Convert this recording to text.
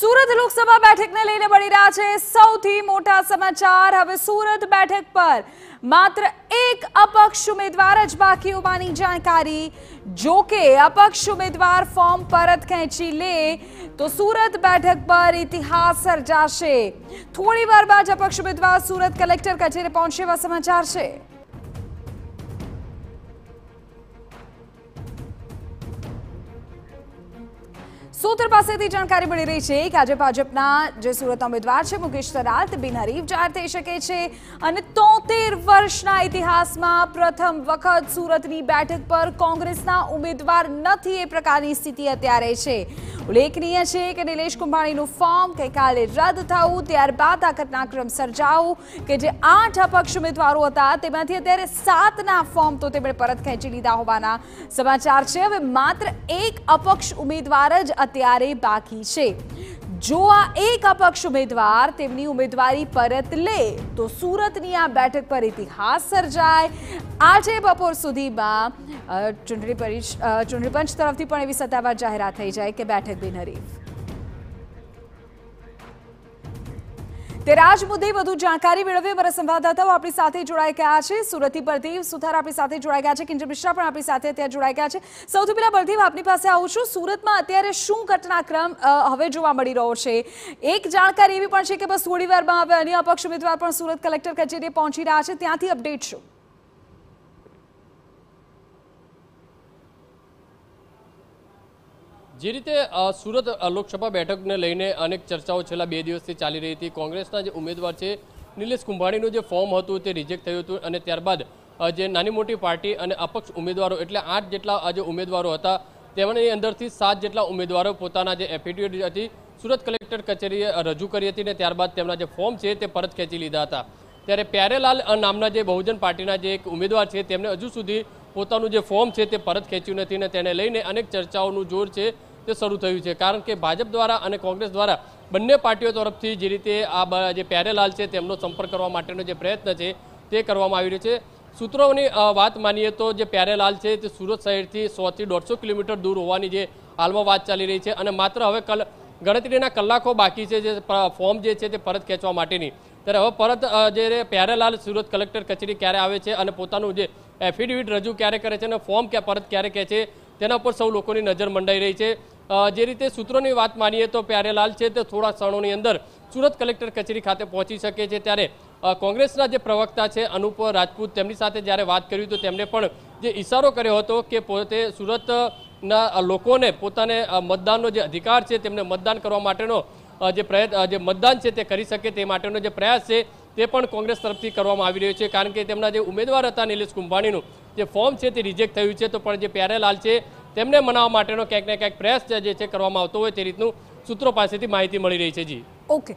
સુરત લોકસભા બેઠકને લઈને મળી રહ્યા છે સૌથી મોટા સમાચાર હવે સુરત બેઠક પર માત્ર એક અપક્ષ ઉમેદવાર જ બાકી હોવાની જાણકારી જો કે અપક્ષ ઉમેદવાર ફોર્મ પરત ખેંચી લે તો સુરત બેઠક પર ઇતિહાસ સર્જાશે થોડી વારમાં જ અપક્ષ ઉમેદવાર સુરત કલેક્ટર કચેરી પહોંચશે એવા સમાચાર છે સૂત્ર પાસેથી જાણકારી મળી રહી છે કે આજે ભાજપના જે સુરત ઉમેદવાર છે મુકેશ સરાલ બિનહરીફ જાહેર થઈ શકે છે અને તોતેર વર્ષના ઇતિહાસમાં પ્રથમ વખત સુરતની બેઠક પર કોંગ્રેસના ઉમેદવાર નથી એ પ્રકારની સ્થિતિ અત્યારે છે ઉલ્લેખનીય છે કે નિલેશ કુંભાણીનું ફોર્મ ગઈકાલે રદ થવું ત્યારબાદ આ ઘટનાક્રમ સર્જાવું કે જે આઠ અપક્ષ ઉમેદવારો હતા તેમાંથી અત્યારે સાતના ફોર્મ તો તેમણે પરત ખેંચી લીધા હોવાના સમાચાર છે હવે માત્ર એક અપક્ષ ઉમેદવાર જ અત્યારે બાકી છે જો આ એક અપક્ષ ઉમેદવાર તેમની ઉમેદવારી પરત લે તો સુરતની આ બેઠક પર ઇતિહાસ સર્જાય આજે બપોર સુધીમાં ચૂંટણી પરિષ ચૂંટણી પંચ તરફથી પણ એવી સત્તાવાર જાહેરાત થઈ જાય કે બેઠક બિનહરીફ ત્યારે આજ મુદ્દે વધુ જાણકારી મેળવવી અમારા સંવાદદાતાઓ આપણી સાથે જોડાઈ ગયા છે સુરતથી પરદીપ સુથાર આપણી સાથે જોડાઈ ગયા છે કિંજલ મિશ્રા પણ આપણી સાથે અત્યારે જોડાઈ ગયા છે સૌથી પહેલા પરદીપ આપની પાસે આવું છું સુરતમાં અત્યારે શું ઘટનાક્રમ હવે જોવા મળી રહ્યો છે એક જાણકારી એવી પણ છે કે બસ થોડી વારમાં હવે અન્ય અપક્ષ ઉમેદવાર પણ સુરત કલેક્ટર કચેરીએ પહોંચી રહ્યા છે ત્યાંથી અપડેટ શું જે રીતે સુરત લોકસભા બેઠકને લઈને અનેક ચર્ચાઓ છેલ્લા બે દિવસથી ચાલી રહી હતી કોંગ્રેસના જે ઉમેદવાર છે નિલેશ કુંભાણીનું જે ફોર્મ હતું તે રિજેક્ટ થયું હતું અને ત્યારબાદ જે નાની મોટી પાર્ટી અને અપક્ષ ઉમેદવારો એટલે આઠ જેટલા જે ઉમેદવારો હતા તેમની અંદરથી સાત જેટલા ઉમેદવારો પોતાના જે એફિડેવિટ હતી સુરત કલેક્ટર કચેરીએ રજૂ કરી હતી અને ત્યારબાદ તેમના જે ફોર્મ છે તે પરત ખેંચી લીધા હતા ત્યારે પ્યારેલાલ નામના જે બહુજન પાર્ટીના જે એક ઉમેદવાર છે તેમણે હજુ સુધી પોતાનું જે ફોર્મ છે તે પરત ખેંચ્યું નથી ને તેને લઈને અનેક ચર્ચાઓનું જોર છે તે શરૂ થયું છે કારણ કે ભાજપ દ્વારા અને કોંગ્રેસ દ્વારા બંને પાર્ટીઓ તરફથી જે રીતે આ જે પ્યારેલાલ છે તેમનો સંપર્ક કરવા માટેનો જે પ્રયત્ન છે તે કરવામાં આવી રહ્યો છે સૂત્રોની વાત માનીએ તો જે પ્યારેલાલ છે તે સુરત શહેરથી સોથી દોઢસો કિલોમીટર દૂર હોવાની જે હાલમાં વાત ચાલી રહી છે અને માત્ર હવે કલ ગણતરીના કલાકો બાકી છે જે ફોર્મ જે છે તે પરત ખેંચવા માટેની ત્યારે હવે પરત જે પ્યારેલાલ સુરત કલેક્ટર કચેરી ક્યારે આવે છે અને પોતાનું જે એફિડેવિટ રજૂ ક્યારે કરે છે અને ફોર્મ ક્યાં પરત ક્યારે કહે છે તેના ઉપર સૌ લોકોની નજર મંડાઈ રહી છે જે રીતે સૂત્રોની વાત માનીએ તો પ્યારેલાલ છે તે થોડા ક્ષણોની અંદર સુરત કલેક્ટર કચેરી ખાતે પહોંચી શકે છે ત્યારે કોંગ્રેસના જે પ્રવક્તા છે અનુપ રાજપૂત તેમની સાથે જ્યારે વાત કરી તો તેમણે પણ જે ઇશારો કર્યો હતો કે પોતે સુરતના લોકોને પોતાને મતદાનનો જે અધિકાર છે તેમને મતદાન કરવા માટેનો જે પ્રયત્ન જે મતદાન છે તે કરી શકે તે માટેનો જે પ્રયાસ છે તે પણ કોંગ્રેસ તરફથી કરવામાં આવી રહ્યો છે કારણ કે તેમના જે ઉમેદવાર હતા નિલેશ કુંભાણીનું જે ફોર્મ છે તે રિજેક્ટ થયું છે તો પણ જે પ્યારેલાલ છે તેમને મનાવવા માટેનો ક્યાંક ને ક્યાંક પ્રયાસ જે છે કરવામાં આવતો હોય તે રીતનું સૂત્રો પાસેથી માહિતી મળી રહી છે જી ઓકે